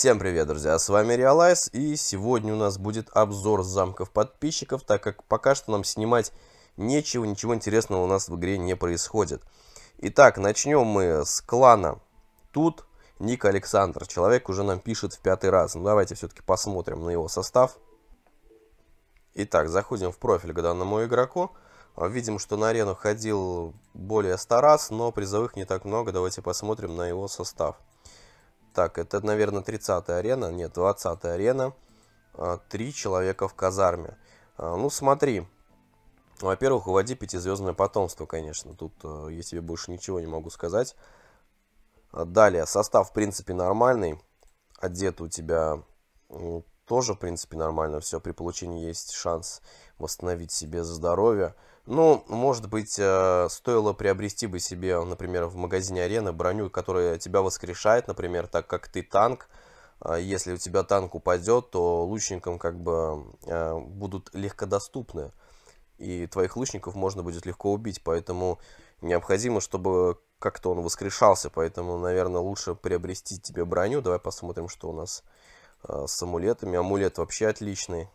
Всем привет, друзья, с вами Realize, и сегодня у нас будет обзор замков подписчиков, так как пока что нам снимать нечего, ничего интересного у нас в игре не происходит. Итак, начнем мы с клана. Тут ник Александр, человек уже нам пишет в пятый раз, ну давайте все-таки посмотрим на его состав. Итак, заходим в профиль к данному игроку. А, видим, что на арену ходил более 100 раз, но призовых не так много. Давайте посмотрим на его состав. Так, это, наверное, 30-я арена. Нет, 20-я арена. А, три человека в казарме. А, ну, смотри. Во-первых, уводи пятизвездное потомство, конечно. Тут а, я тебе больше ничего не могу сказать. Далее, состав, в принципе, нормальный. Одет у тебя ну, тоже, в принципе, нормально все. При получении есть шанс восстановить себе здоровье. Ну, может быть, э, стоило приобрести бы себе, например, в магазине арены броню, которая тебя воскрешает, например, так как ты танк. А если у тебя танк упадет, то лучникам как бы э, будут легкодоступны. И твоих лучников можно будет легко убить, поэтому необходимо, чтобы как-то он воскрешался, поэтому, наверное, лучше приобрести тебе броню. Давай посмотрим, что у нас э, с амулетами. Амулет вообще отличный,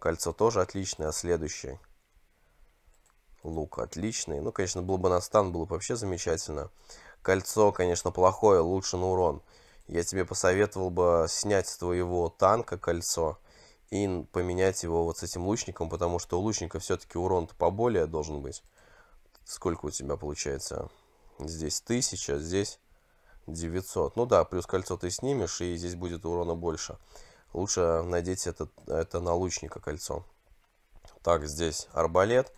кольцо тоже отличное, а следующее. Лук отличный. Ну, конечно, Блабанастан было бы вообще замечательно. Кольцо, конечно, плохое, лучше на урон. Я тебе посоветовал бы снять с твоего танка кольцо и поменять его вот с этим лучником, потому что у лучника все-таки урон-то поболее должен быть. Сколько у тебя получается? Здесь 1000, а здесь 900. Ну да, плюс кольцо ты снимешь, и здесь будет урона больше. Лучше надеть это, это на лучника кольцо. Так, здесь арбалет. Арбалет.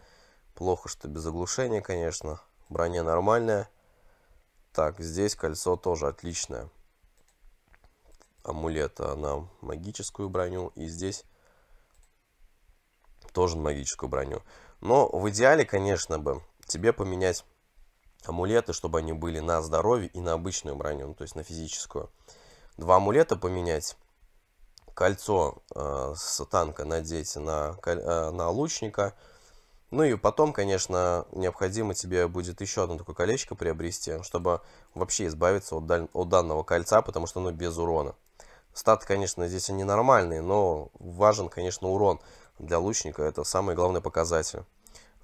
Плохо, что без оглушения, конечно. Броня нормальная. Так, здесь кольцо тоже отличное. Амулета на магическую броню. И здесь тоже на магическую броню. Но в идеале, конечно бы, тебе поменять амулеты, чтобы они были на здоровье и на обычную броню, ну, то есть на физическую. Два амулета поменять, кольцо э, с танка надеть на, э, на лучника – ну и потом, конечно, необходимо тебе будет еще одно такое колечко приобрести, чтобы вообще избавиться от, даль... от данного кольца, потому что оно без урона. Статы, конечно, здесь они нормальные, но важен, конечно, урон для лучника. Это самый главный показатель.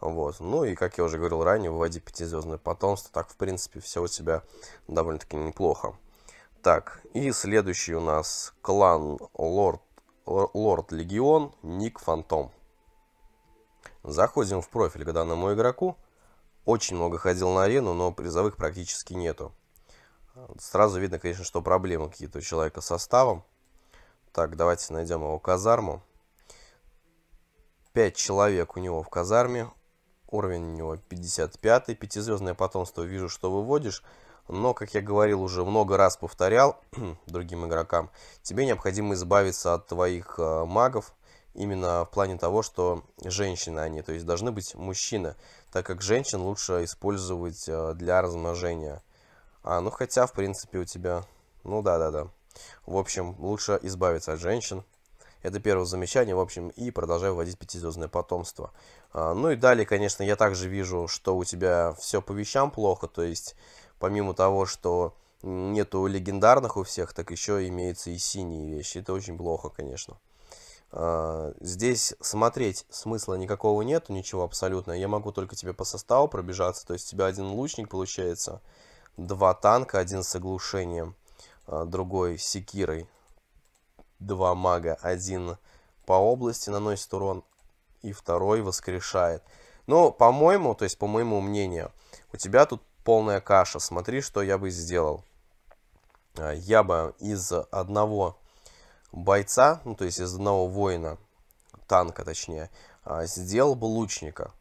Вот. Ну и, как я уже говорил ранее, выводи пятизвездное потомство. Так, в принципе, все у тебя довольно-таки неплохо. Так, и следующий у нас клан Лорд, Лорд Легион, Ник Фантом. Заходим в профиль к данному игроку. Очень много ходил на арену, но призовых практически нету. Сразу видно, конечно, что проблемы какие-то у человека с составом. Так, давайте найдем его казарму. Пять человек у него в казарме. Уровень у него 55. Пятизвездное потомство вижу, что выводишь. Но, как я говорил уже много раз повторял другим игрокам, тебе необходимо избавиться от твоих э, магов, именно в плане того, что женщины они, то есть должны быть мужчины, так как женщин лучше использовать э, для размножения. А, ну хотя, в принципе, у тебя... Ну да-да-да. В общем, лучше избавиться от женщин. Это первое замечание, в общем, и продолжаю вводить пятизвездное потомство. А, ну и далее, конечно, я также вижу, что у тебя все по вещам плохо, то есть помимо того, что нету легендарных у всех, так еще имеются и синие вещи. Это очень плохо, конечно. А, здесь смотреть смысла никакого нету, ничего абсолютно. Я могу только тебе по составу пробежаться. То есть у тебя один лучник получается, два танка, один с оглушением, а, другой секирой, два мага, один по области наносит урон и второй воскрешает. Но, ну, по-моему, то есть по моему мнению, у тебя тут полная каша. Смотри, что я бы сделал. А, я бы из одного бойца, ну, то есть из одного воина, танка точнее, а, сделал бы лучника.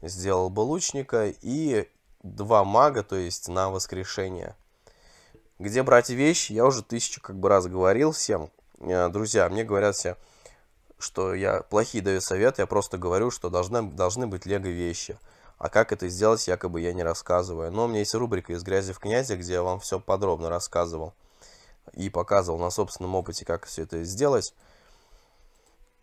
Сделал бы лучника и два мага, то есть на воскрешение. Где брать вещи, я уже тысячу как бы раз говорил всем. Э, друзья, мне говорят все, что я плохие даю советы, я просто говорю, что должны, должны быть лего вещи. А как это сделать, якобы я не рассказываю. Но у меня есть рубрика «Из грязи в князе, где я вам все подробно рассказывал и показывал на собственном опыте, как все это сделать,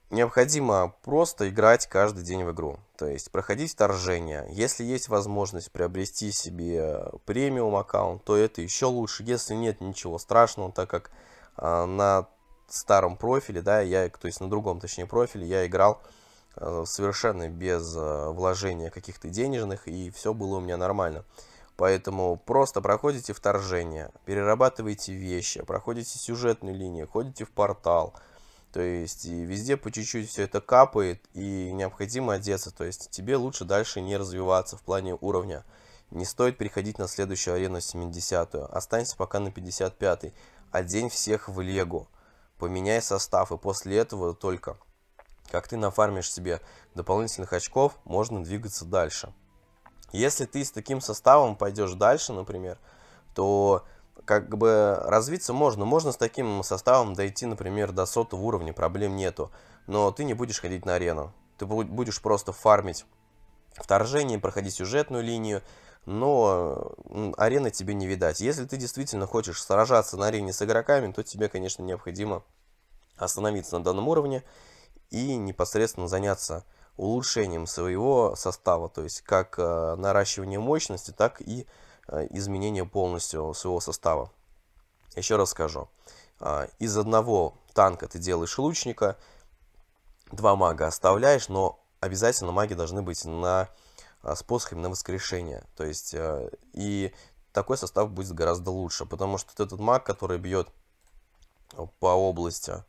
необходимо просто играть каждый день в игру. То есть проходить вторжение. Если есть возможность приобрести себе премиум аккаунт, то это еще лучше. Если нет, ничего страшного, так как э, на старом профиле, да, я, то есть на другом, точнее, профиле я играл э, совершенно без э, вложения каких-то денежных, и все было у меня нормально. Поэтому просто проходите вторжение, перерабатывайте вещи, проходите сюжетную линию, ходите в портал. То есть и везде по чуть-чуть все это капает и необходимо одеться. То есть тебе лучше дальше не развиваться в плане уровня. Не стоит переходить на следующую арену 70-ю. Останься пока на 55-й. Одень всех в лего. Поменяй состав и после этого только как ты нафармишь себе дополнительных очков, можно двигаться дальше. Если ты с таким составом пойдешь дальше, например, то как бы развиться можно. Можно с таким составом дойти, например, до сотого уровня, проблем нету. Но ты не будешь ходить на арену. Ты будешь просто фармить вторжение, проходить сюжетную линию, но арены тебе не видать. Если ты действительно хочешь сражаться на арене с игроками, то тебе, конечно, необходимо остановиться на данном уровне и непосредственно заняться улучшением своего состава, то есть как э, наращивание мощности, так и э, изменение полностью своего состава. Еще раз скажу, э, из одного танка ты делаешь лучника, два мага оставляешь, но обязательно маги должны быть на способах на воскрешение, то есть и такой состав будет гораздо лучше, потому что этот маг, который бьет по области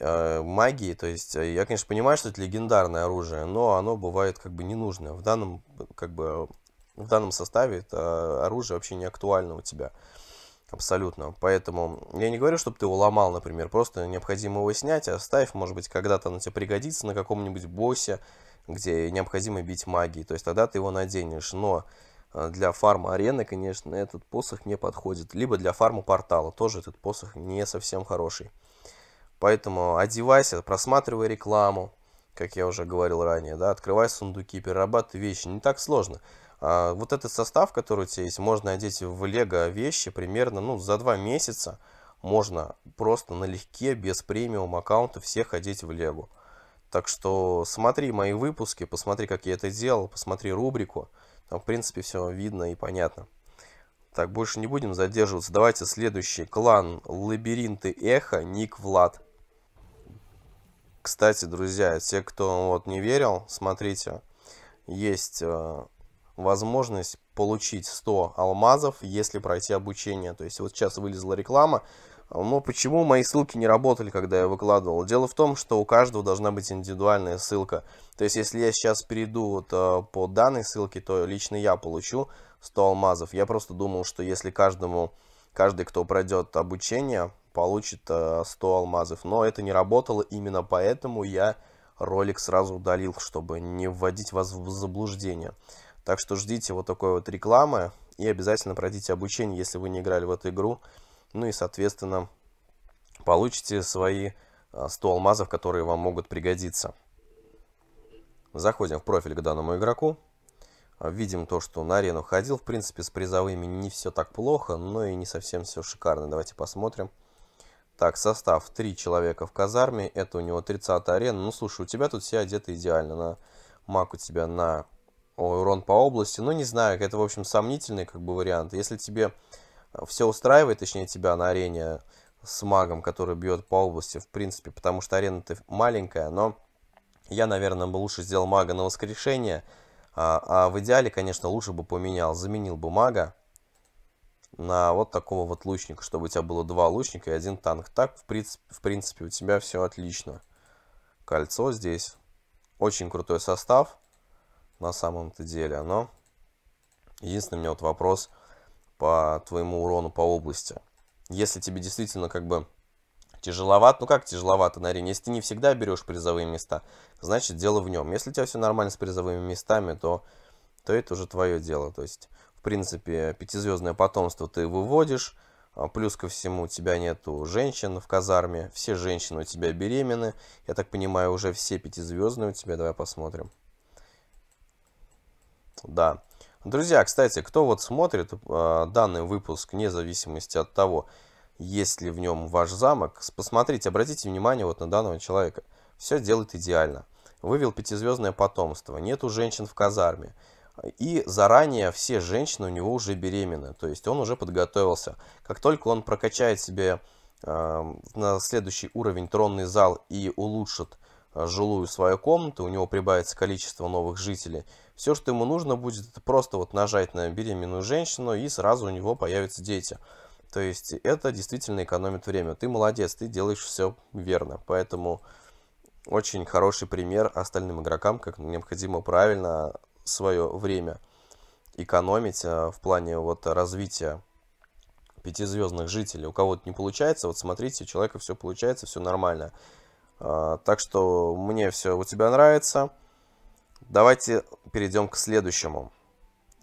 Э, магии. То есть э, я, конечно, понимаю, что это легендарное оружие, но оно бывает как бы ненужное. В данном, э, как бы, в данном составе это оружие вообще не актуально у тебя. Абсолютно. Поэтому я не говорю, чтобы ты его ломал, например. Просто необходимо его снять, оставь. Может быть, когда-то оно тебе пригодится на каком-нибудь боссе, где необходимо бить магии. То есть тогда ты его наденешь. Но для фарма арены, конечно, этот посох не подходит. Либо для фарма портала. Тоже этот посох не совсем хороший. Поэтому одевайся, просматривай рекламу, как я уже говорил ранее, да, открывай сундуки, перерабатывай вещи, не так сложно. А вот этот состав, который у тебя есть, можно одеть в лего вещи примерно, ну, за два месяца можно просто налегке, без премиум аккаунта всех одеть в лего. Так что смотри мои выпуски, посмотри, как я это делал, посмотри рубрику. Там, в принципе, все видно и понятно. Так, больше не будем задерживаться. Давайте следующий клан Лабиринты Эхо, Ник Влад. Кстати, друзья, те, кто вот не верил, смотрите, есть э, возможность получить 100 алмазов, если пройти обучение. То есть вот сейчас вылезла реклама. Э, Но «Ну, почему мои ссылки не работали, когда я выкладывал? Дело в том, что у каждого должна быть индивидуальная ссылка. То есть если я сейчас перейду вот, э, по данной ссылке, то лично я получу 100 алмазов. Я просто думал, что если каждому каждый, кто пройдет обучение, получит 100 э, алмазов. Но это не работало, именно поэтому я ролик сразу удалил, чтобы не вводить вас в заблуждение. Так что ждите вот такой вот рекламы и обязательно пройдите обучение, если вы не играли в эту игру. Ну и, соответственно, получите свои 100 э, алмазов, которые вам могут пригодиться. Заходим в профиль к данному игроку. А, видим то, что на арену ходил, в принципе, с призовыми не все так плохо, но и не совсем все шикарно. Давайте посмотрим. Так, состав. Три человека в казарме. Это у него 30 арена. Ну, слушай, у тебя тут все одеты идеально. На маг у тебя на урон по области. Ну, не знаю, это, в общем, сомнительный как бы вариант. Если тебе э, все устраивает, точнее, тебя на арене с магом, который бьет по области, в принципе, потому что арена-то маленькая, но я, наверное, бы лучше сделал мага на воскрешение, а, а в идеале, конечно, лучше бы поменял, заменил бы мага на вот такого вот лучника, чтобы у тебя было два лучника и один танк. Так, в принципе, в принципе у тебя все отлично. Кольцо здесь. Очень крутой состав на самом-то деле, но единственный у меня вот вопрос по твоему урону по области. Если тебе действительно как бы Тяжеловато, ну как тяжеловато на арене? Если ты не всегда берешь призовые места, значит дело в нем. Если у тебя все нормально с призовыми местами, то, то это уже твое дело. То есть, в принципе, пятизвездное потомство ты выводишь, а Плюс ко всему, у тебя нету женщин в казарме, все женщины у тебя беременны. Я так понимаю, уже все пятизвездные у тебя. Давай посмотрим. Да. Друзья, кстати, кто вот смотрит э, данный выпуск, вне зависимости от того, есть ли в нем ваш замок. Посмотрите, обратите внимание вот на данного человека. Все делает идеально. Вывел пятизвездное потомство, нету женщин в казарме. И заранее все женщины у него уже беременны, то есть он уже подготовился. Как только он прокачает себе э, на следующий уровень тронный зал и улучшит э, жилую свою комнату, у него прибавится количество новых жителей. Все, что ему нужно будет, это просто вот нажать на беременную женщину, и сразу у него появятся дети. То есть это действительно экономит время. Ты молодец, ты делаешь все верно. Поэтому очень хороший пример остальным игрокам, как необходимо правильно свое время экономить а, в плане вот развития пятизвездных жителей. У кого-то не получается, вот смотрите, у человека все получается, все нормально. А, так что мне все у тебя нравится. Давайте перейдем к следующему.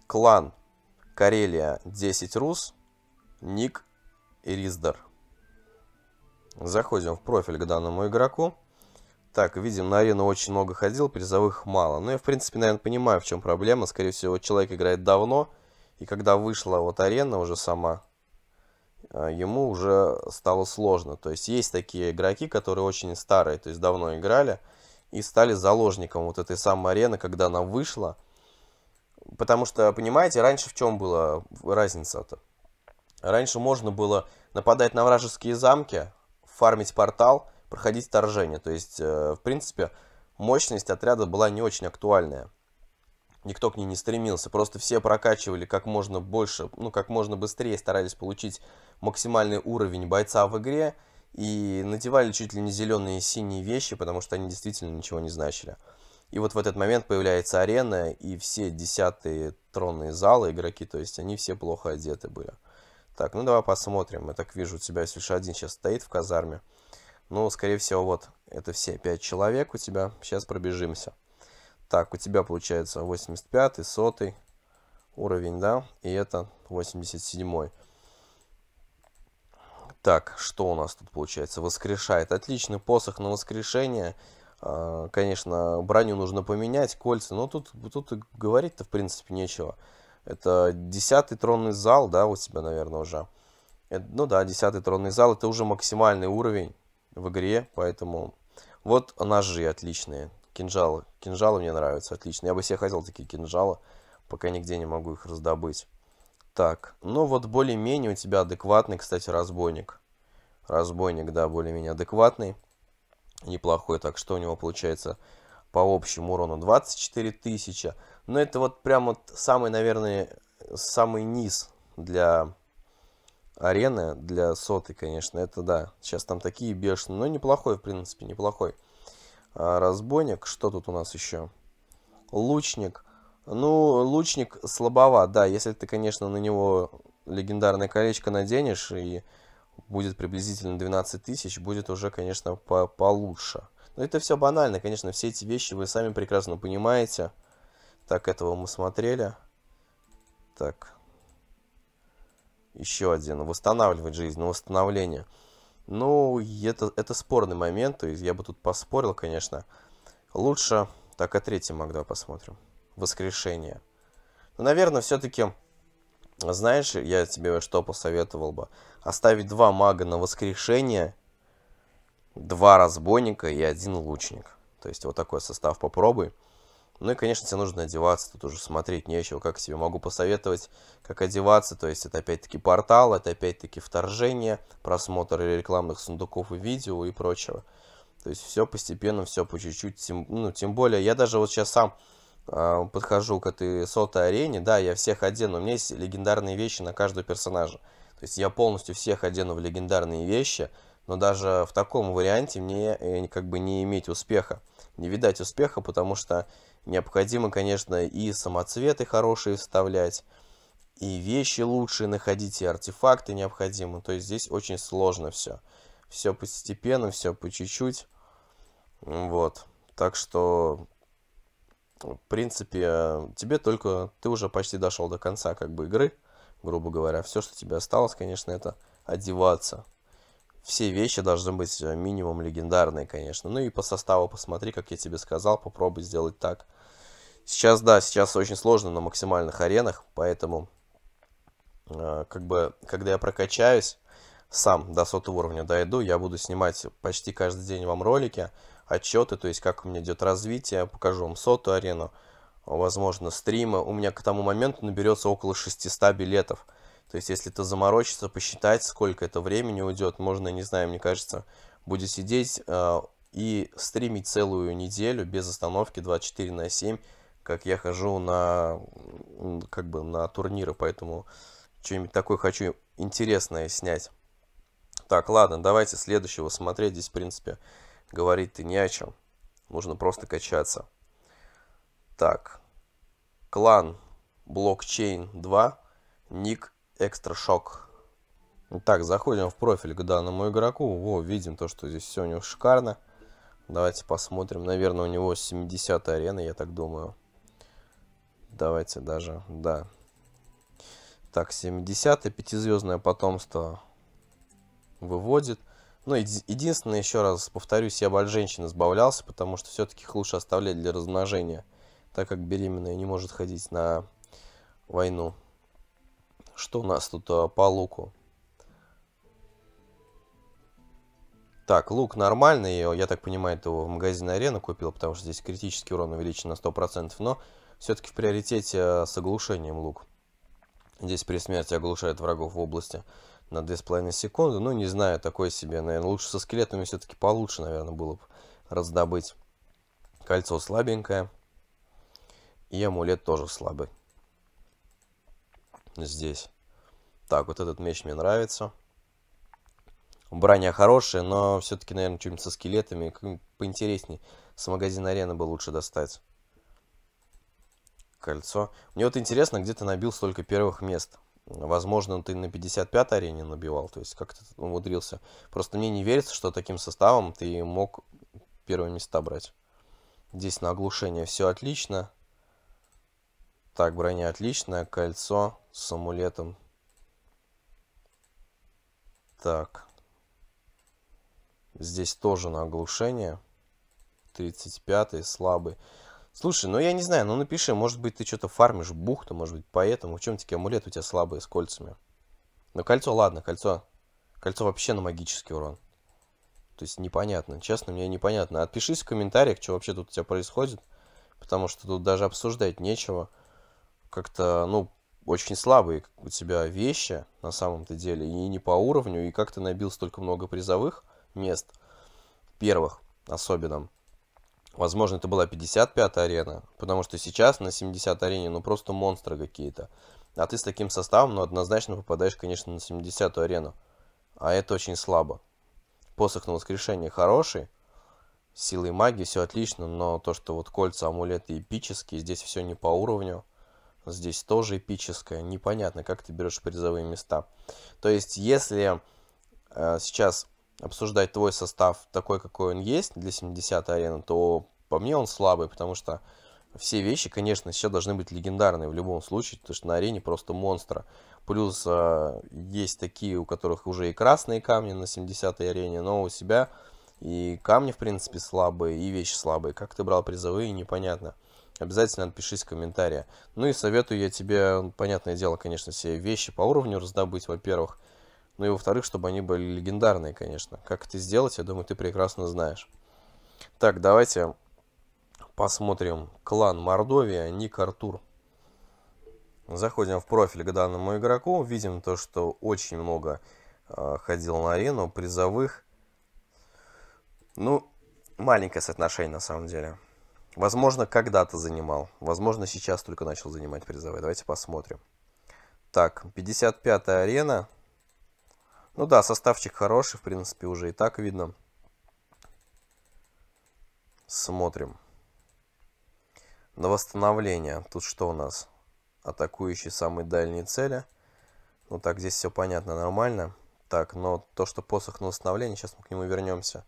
Клан Карелия 10 Рус – ник Риздер. Заходим в профиль к данному игроку. Так, видим, на арену очень много ходил, призовых мало. Ну, я, в принципе, наверное, понимаю, в чем проблема. Скорее всего, человек играет давно, и когда вышла вот арена уже сама, а, ему уже стало сложно. То есть, есть такие игроки, которые очень старые, то есть, давно играли, и стали заложником вот этой самой арены, когда она вышла. Потому что, понимаете, раньше в чем была разница-то? Раньше можно было нападать на вражеские замки, фармить портал, проходить вторжение. То есть, э, в принципе, мощность отряда была не очень актуальная. Никто к ней не стремился, просто все прокачивали как можно больше, ну, как можно быстрее, старались получить максимальный уровень бойца в игре и надевали чуть ли не зеленые и синие вещи, потому что они действительно ничего не значили. И вот в этот момент появляется арена, и все десятые тронные залы игроки, то есть они все плохо одеты были. Так, ну давай посмотрим. Я так вижу, у тебя сельша один сейчас стоит в казарме. Ну, скорее всего, вот, это все 5 человек у тебя. Сейчас пробежимся. Так, у тебя получается 85-й, 100 уровень, да? И это 87-й. Так, что у нас тут получается? Воскрешает. Отличный посох на воскрешение. А, конечно, броню нужно поменять, кольца. Но тут, тут говорить-то, в принципе, нечего. Это десятый тронный зал, да, у тебя, наверное, уже. Это, ну да, десятый тронный зал, это уже максимальный уровень в игре, поэтому... Вот ножи отличные, кинжалы. Кинжалы мне нравятся, отлично. Я бы себе хотел такие кинжалы, пока нигде не могу их раздобыть. Так, ну вот более-менее у тебя адекватный, кстати, разбойник. Разбойник, да, более-менее адекватный. Неплохой, так что у него получается по общему урону 24 тысячи. Но ну, это вот прям вот самый, наверное, самый низ для арены, для соты, конечно. Это да, сейчас там такие бешеные, но неплохой, в принципе, неплохой. А, разбойник, что тут у нас еще? Лучник. Ну, лучник слабова, да, если ты, конечно, на него легендарное колечко наденешь и будет приблизительно 12 тысяч, будет уже, конечно, по получше. Но это все банально, конечно, все эти вещи вы сами прекрасно понимаете. Так, этого мы смотрели. Так. Еще один. Восстанавливать жизнь на восстановление. Ну, это, это спорный момент. То есть я бы тут поспорил, конечно. Лучше... Так, а третий маг давай посмотрим. Воскрешение. Ну, наверное, все-таки... Знаешь, я тебе что посоветовал бы? Оставить два мага на воскрешение, два разбойника и один лучник. То есть вот такой состав попробуй. Ну и, конечно, тебе нужно одеваться, тут уже смотреть нечего, как себе могу посоветовать, как одеваться, то есть это опять-таки портал, это опять-таки вторжение, просмотр рекламных сундуков и видео и прочего. То есть все постепенно, все по чуть-чуть, тем, ну, тем более, я даже вот сейчас сам э, подхожу к этой сотой арене, да, я всех одену, у меня есть легендарные вещи на каждого персонажа. То есть я полностью всех одену в легендарные вещи, но даже в таком варианте мне э, как бы не иметь успеха, не видать успеха, потому что Необходимо, конечно, и самоцветы хорошие вставлять, и вещи лучшие находить, и артефакты необходимы. То есть здесь очень сложно все. Все постепенно, все по чуть-чуть. Вот. Так что, в принципе, тебе только... Ты уже почти дошел до конца как бы игры, грубо говоря. Все, что тебе осталось, конечно, это одеваться. Все вещи должны быть э, минимум легендарные, конечно. Ну и по составу посмотри, как я тебе сказал, попробуй сделать так, Сейчас, да, сейчас очень сложно на максимальных аренах, поэтому, э, как бы, когда я прокачаюсь, сам до сотого уровня дойду, я буду снимать почти каждый день вам ролики, отчеты, то есть как у меня идет развитие, покажу вам сотую арену, возможно, стримы. У меня к тому моменту наберется около 600 билетов. То есть, если ты заморочиться, посчитать, сколько это времени уйдет, можно, не знаю, мне кажется, будет сидеть э, и стримить целую неделю без остановки 24 на 7, как я хожу на, как бы, на турниры, поэтому что-нибудь такое хочу интересное снять. Так, ладно, давайте следующего смотреть. Здесь, в принципе, говорить-то не о чем. Нужно просто качаться. Так, клан блокчейн 2, ник экстрашок. Так, заходим в профиль к данному игроку. Во, видим то, что здесь все у него шикарно. Давайте посмотрим. Наверное, у него 70 арена, я так думаю. Давайте даже, да. Так, 70-е, пятизвездное потомство выводит. Ну, единственное, еще раз повторюсь, я бы от женщин избавлялся, потому что все-таки их лучше оставлять для размножения, так как беременная не может ходить на войну. Что у нас тут а, по луку? Так, лук нормальный, я так понимаю, это его в магазине Арена купил, потому что здесь критический урон увеличен на 100%, но все-таки в приоритете э, с оглушением лук. Здесь при смерти оглушает врагов в области на 2,5 секунды. Ну, не знаю, такой себе, наверное, лучше со скелетами все-таки получше, наверное, было бы раздобыть. Кольцо слабенькое. И амулет тоже слабый. Здесь. Так, вот этот меч мне нравится. Броня хорошая, но все-таки, наверное, что-нибудь со скелетами поинтереснее. С магазина арены бы лучше достать кольцо. Мне вот интересно, где ты набил столько первых мест. Возможно, ты на 55-й арене набивал, то есть как то умудрился. Просто мне не верится, что таким составом ты мог первые места брать. Здесь на оглушение все отлично. Так, броня отличная, кольцо с амулетом. Так. Здесь тоже на оглушение. 35-й, слабый. Слушай, ну я не знаю, ну напиши, может быть ты что-то фармишь бухту, может быть поэтому, в чем такие амулет? у тебя слабые с кольцами. Но ну, кольцо, ладно, кольцо. Кольцо вообще на магический урон. То есть непонятно, честно, мне непонятно. Отпишись в комментариях, что вообще тут у тебя происходит, потому что тут даже обсуждать нечего. Как-то, ну, очень слабые у тебя вещи на самом-то деле, и не по уровню, и как ты набил столько много призовых мест, первых особенно. Возможно, это была 55-я арена, потому что сейчас на 70-й арене, ну, просто монстры какие-то. А ты с таким составом, ну, однозначно попадаешь, конечно, на 70-ю арену. А это очень слабо. Посох на воскрешение хороший, силы и магии все отлично, но то, что вот кольца, амулеты эпические, здесь все не по уровню. Здесь тоже эпическое. Непонятно, как ты берешь призовые места. То есть, если э, сейчас обсуждать твой состав такой, какой он есть для 70-й арены, то по мне он слабый, потому что все вещи, конечно, еще должны быть легендарные в любом случае, потому что на арене просто монстра. Плюс э, есть такие, у которых уже и красные камни на 70-й арене, но у себя и камни, в принципе, слабые, и вещи слабые. Как ты брал призовые, непонятно. Обязательно отпишись в комментариях. Ну и советую я тебе, понятное дело, конечно, все вещи по уровню раздобыть, во-первых. Ну и во-вторых, чтобы они были легендарные, конечно. Как это сделать, я думаю, ты прекрасно знаешь. Так, давайте посмотрим клан Мордовия, ник Артур. Заходим в профиль к данному игроку. Видим то, что очень много э, ходил на арену, призовых. Ну, маленькое соотношение на самом деле. Возможно, когда-то занимал. Возможно, сейчас только начал занимать призовые. Давайте посмотрим. Так, 55-я арена. Ну да, составчик хороший, в принципе, уже и так видно. Смотрим. На восстановление. Тут что у нас? Атакующие самые дальние цели. Ну так, здесь все понятно, нормально. Так, но то, что посох на восстановление, сейчас мы к нему вернемся.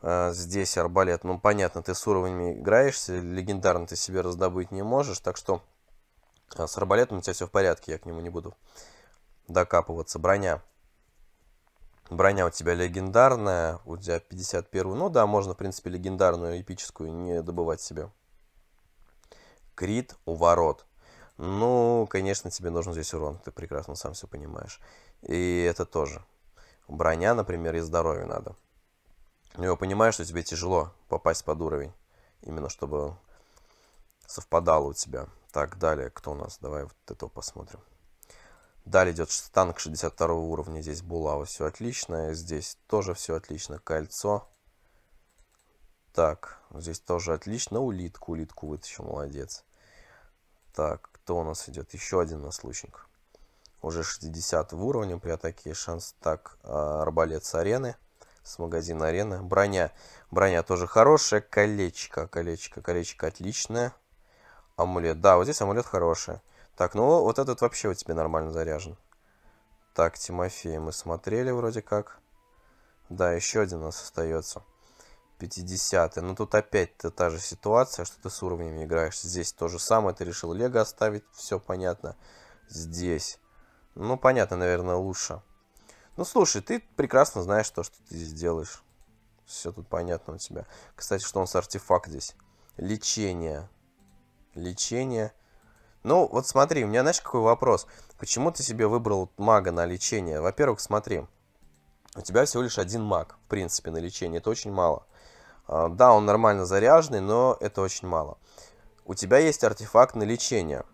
А, здесь арбалет. Ну понятно, ты с уровнями играешься, легендарно ты себе раздобыть не можешь. Так что а, с арбалетом у тебя все в порядке, я к нему не буду докапываться. Броня. Броня у тебя легендарная, у тебя 51 ну да, можно, в принципе, легендарную, эпическую не добывать себе. Крит у ворот. Ну, конечно, тебе нужен здесь урон, ты прекрасно сам все понимаешь. И это тоже. Броня, например, и здоровье надо. Но ну, я понимаю, что тебе тяжело попасть под уровень. Именно чтобы совпадало у тебя. Так, далее, кто у нас? Давай вот это посмотрим. Далее идет танк 62 уровня. Здесь булава все отлично. Здесь тоже все отлично. Кольцо. Так, здесь тоже отлично. Улитку, улитку вытащил, молодец. Так, кто у нас идет? Еще один у нас лучник. Уже 60 в уровне при атаке. Шанс так, а, арбалет с арены. С магазина арены. Броня. Броня тоже хорошая. Колечко, колечко, колечко отличное. Амулет. Да, вот здесь амулет хороший. Так, ну вот этот вообще у тебя нормально заряжен. Так, Тимофей мы смотрели вроде как. Да, еще один у нас остается. 50 -й. Но тут опять-то та же ситуация, что ты с уровнями играешь. Здесь то же самое, ты решил Лего оставить, все понятно. Здесь. Ну, понятно, наверное, лучше. Ну, слушай, ты прекрасно знаешь то, что ты здесь делаешь. Все тут понятно у тебя. Кстати, что у нас артефакт здесь? Лечение. Лечение. Ну, вот смотри, у меня, знаешь, какой вопрос? Почему ты себе выбрал мага на лечение? Во-первых, смотри, у тебя всего лишь один маг, в принципе, на лечение. Это очень мало. А, да, он нормально заряженный, но это очень мало. У тебя есть артефакт на лечение.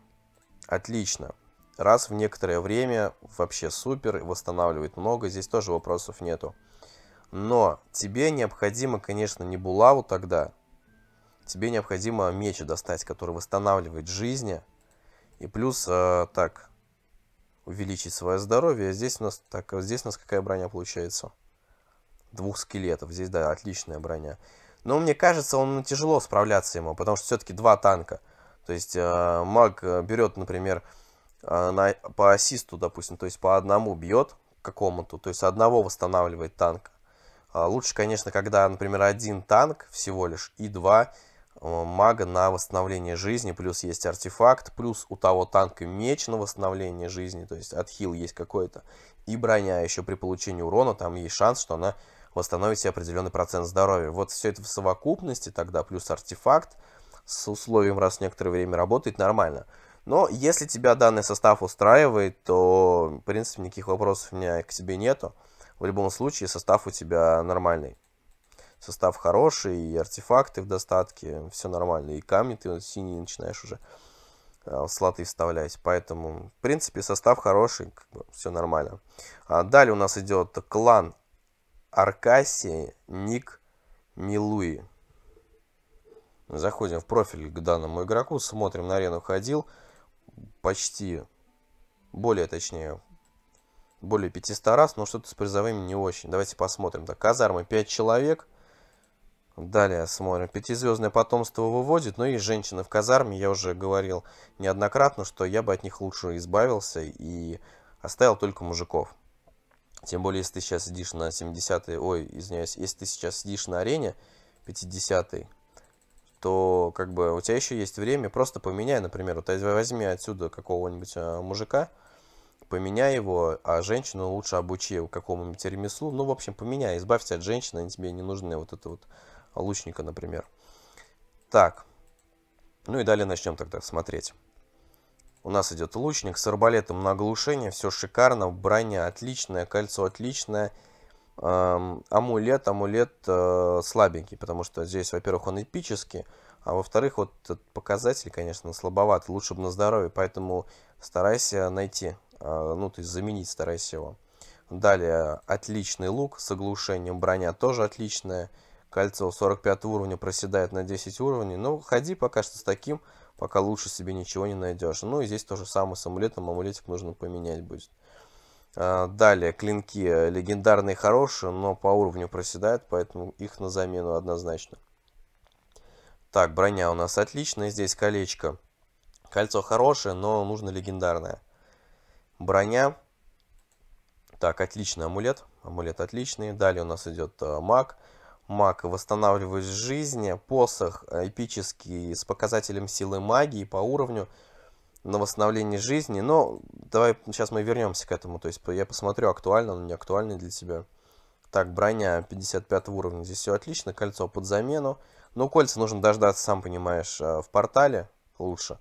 Отлично. Раз в некоторое время вообще супер, восстанавливает много, здесь тоже вопросов нету. Но тебе необходимо, конечно, не булаву тогда. Тебе необходимо меч достать, который восстанавливает жизни и плюс, э, так, увеличить свое здоровье. Здесь у нас, так, здесь у нас какая броня получается? Двух скелетов. Здесь, да, отличная броня. Но мне кажется, он ну, тяжело справляться ему, потому что все-таки два танка. То есть а, э, маг берет, например, э, на, по ассисту, допустим, то есть по одному бьет какому-то, то есть одного восстанавливает танк. Э, лучше, конечно, когда, например, один танк всего лишь и два Э, мага на восстановление жизни, плюс есть артефакт, плюс у того танка меч на восстановление жизни, то есть отхил есть какой-то, и броня еще при получении урона, там есть шанс, что она восстановит себе определенный процент здоровья. Вот все это в совокупности тогда, плюс артефакт, с условием раз в некоторое время работает, нормально. Но если тебя данный состав устраивает, то, в принципе, никаких вопросов у меня к тебе нету. В любом случае, состав у тебя нормальный состав хороший, и артефакты в достатке, все нормально, и камни ты вот синие начинаешь уже э, слоты вставлять. Поэтому, в принципе, состав хороший, как бы, все нормально. А далее у нас идет клан Аркасия Ник Милуи. Заходим в профиль к данному игроку, смотрим на арену ходил. Почти, более точнее, более 500 раз, но что-то с призовыми не очень. Давайте посмотрим. Так, казармы 5 человек. Далее смотрим. Пятизвездное потомство выводит, но ну и женщины в казарме. Я уже говорил неоднократно, что я бы от них лучше избавился и оставил только мужиков. Тем более, если ты сейчас сидишь на 70-й, ой, извиняюсь, если ты сейчас сидишь на арене 50-й, то как бы у тебя еще есть время, просто поменяй, например, вот возьми отсюда какого-нибудь а, мужика, поменяй его, а женщину лучше обучи какому-нибудь ремеслу. Ну, в общем, поменяй, избавься от женщины, они тебе не нужны вот это вот лучника, например. Так, ну и далее начнем тогда смотреть. У нас идет лучник с арбалетом на оглушение, все шикарно, броня отличная, кольцо отличное. Эм, амулет, амулет э, слабенький, потому что здесь, во-первых, он эпический, а во-вторых, вот этот показатель, конечно, слабоват, лучше бы на здоровье, поэтому старайся найти, э, ну, то есть заменить старайся его. Далее, отличный лук с оглушением, броня тоже отличная кольцо 45 уровня проседает на 10 уровней. но ну, ходи пока что с таким, пока лучше себе ничего не найдешь. Ну, и здесь то же самое с амулетом. Амулетик нужно поменять будет. А, далее, клинки легендарные хорошие, но по уровню проседают, поэтому их на замену однозначно. Так, броня у нас отличная, здесь колечко. Кольцо хорошее, но нужно легендарное. Броня. Так, отличный амулет. Амулет отличный. Далее у нас идет а, маг маг восстанавливает жизни. Посох э, эпический с показателем силы магии по уровню на восстановление жизни. Но давай сейчас мы вернемся к этому. То есть я посмотрю, актуально он, не актуальный для тебя. Так, броня 55 уровня. Здесь все отлично. Кольцо под замену. Но ну, кольца нужно дождаться, сам понимаешь, э, в портале лучше.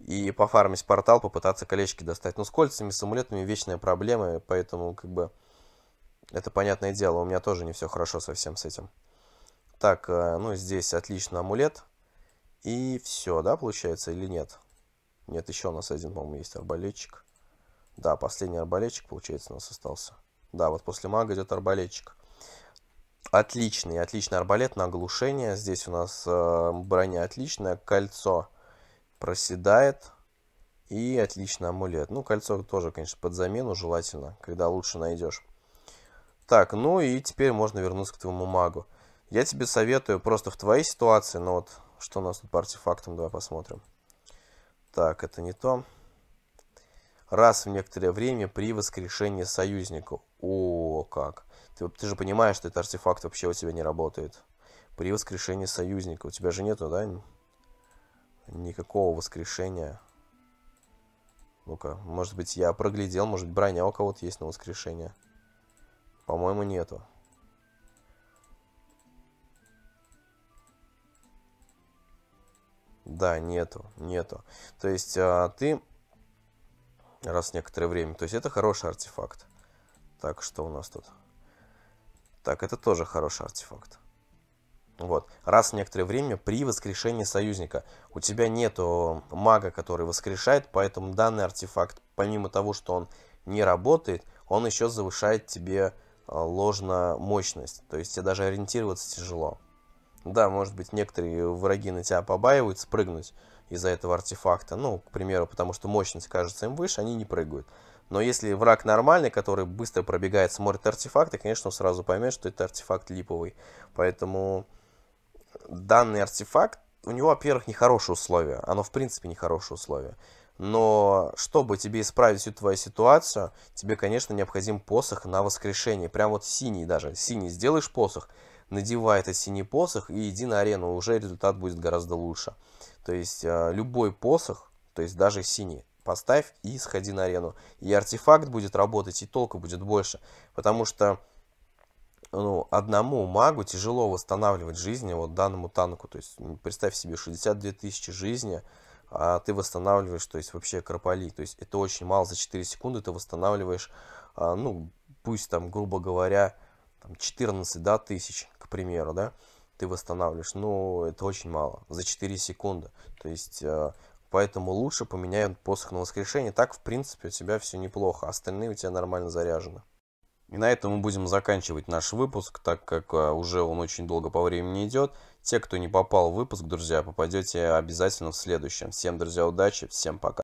И пофармить портал, попытаться колечки достать. Но с кольцами, с амулетами вечная проблема. Поэтому как бы это понятное дело, у меня тоже не все хорошо совсем с этим. Так, э, ну здесь отлично амулет. И все, да, получается, или нет? Нет, еще у нас один, по-моему, есть арбалетчик. Да, последний арбалетчик, получается, у нас остался. Да, вот после мага идет арбалетчик. Отличный, отличный арбалет на оглушение. Здесь у нас э, броня отличная, кольцо проседает. И отличный амулет. Ну, кольцо тоже, конечно, под замену желательно, когда лучше найдешь. Так, ну и теперь можно вернуться к твоему магу. Я тебе советую просто в твоей ситуации, ну вот, что у нас тут по артефактам, давай посмотрим. Так, это не то. Раз в некоторое время при воскрешении союзника. О, как. Ты, ты же понимаешь, что этот артефакт вообще у тебя не работает. При воскрешении союзника. У тебя же нету, да, никакого воскрешения. Ну-ка, может быть, я проглядел, может, броня у кого-то есть на воскрешение. По-моему, нету. Да, нету, нету. То есть а, ты раз некоторое время. То есть это хороший артефакт. Так, что у нас тут? Так, это тоже хороший артефакт. Вот. Раз в некоторое время при воскрешении союзника. У тебя нету мага, который воскрешает, поэтому данный артефакт, помимо того, что он не работает, он еще завышает тебе Э, ложная мощность. То есть тебе даже ориентироваться тяжело. Да, может быть, некоторые враги на тебя побаивают спрыгнуть из-за этого артефакта. Ну, к примеру, потому что мощность кажется им выше, они не прыгают. Но если враг нормальный, который быстро пробегает, смотрит артефакты, конечно, он сразу поймет, что это артефакт липовый. Поэтому данный артефакт, у него, во-первых, нехорошие условия. Оно, в принципе, нехорошие условия. Но чтобы тебе исправить всю твою ситуацию, тебе, конечно, необходим посох на воскрешение. Прям вот синий даже. Синий сделаешь посох, надевай этот синий посох и иди на арену. Уже результат будет гораздо лучше. То есть э, любой посох, то есть даже синий, поставь и сходи на арену. И артефакт будет работать, и толка будет больше. Потому что ну, одному магу тяжело восстанавливать жизни вот данному танку. То есть представь себе 62 тысячи жизни – а ты восстанавливаешь, то есть вообще кропали, то есть это очень мало, за 4 секунды ты восстанавливаешь, а, ну, пусть там, грубо говоря, там 14, да, тысяч, к примеру, да, ты восстанавливаешь, ну, это очень мало, за 4 секунды, то есть, а, поэтому лучше поменяем посох на воскрешение, так, в принципе, у тебя все неплохо, остальные у тебя нормально заряжены. И на этом мы будем заканчивать наш выпуск, так как а, уже он очень долго по времени идет. Те, кто не попал в выпуск, друзья, попадете обязательно в следующем. Всем, друзья, удачи, всем пока.